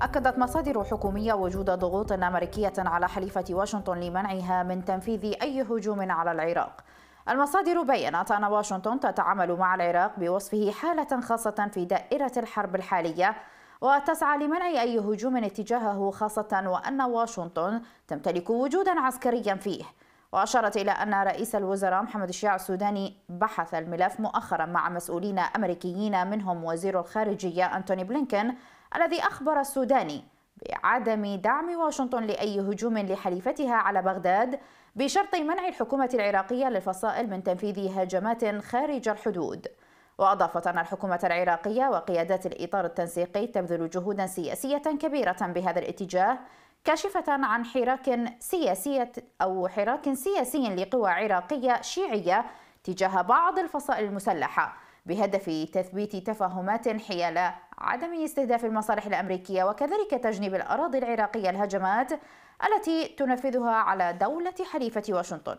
أكدت مصادر حكومية وجود ضغوط أمريكية على حليفة واشنطن لمنعها من تنفيذ أي هجوم على العراق. المصادر بيّنت أن واشنطن تتعامل مع العراق بوصفه حالة خاصة في دائرة الحرب الحالية وتسعى لمنع أي هجوم اتجاهه خاصة وأن واشنطن تمتلك وجودا عسكريا فيه. وأشارت إلى أن رئيس الوزراء محمد الشيع السوداني بحث الملف مؤخرا مع مسؤولين أمريكيين منهم وزير الخارجية أنتوني بلينكن الذي أخبر السوداني بعدم دعم واشنطن لأي هجوم لحليفتها على بغداد بشرط منع الحكومة العراقية للفصائل من تنفيذ هجمات خارج الحدود وأضافت أن الحكومة العراقية وقيادات الإطار التنسيقي تبذل جهودا سياسية كبيرة بهذا الاتجاه كاشفة عن حراك سياسية أو حراك سياسي لقوى عراقية شيعية تجاه بعض الفصائل المسلحة بهدف تثبيت تفاهمات حيال عدم استهداف المصالح الأمريكية وكذلك تجنيب الأراضي العراقية الهجمات التي تنفذها على دولة حليفة واشنطن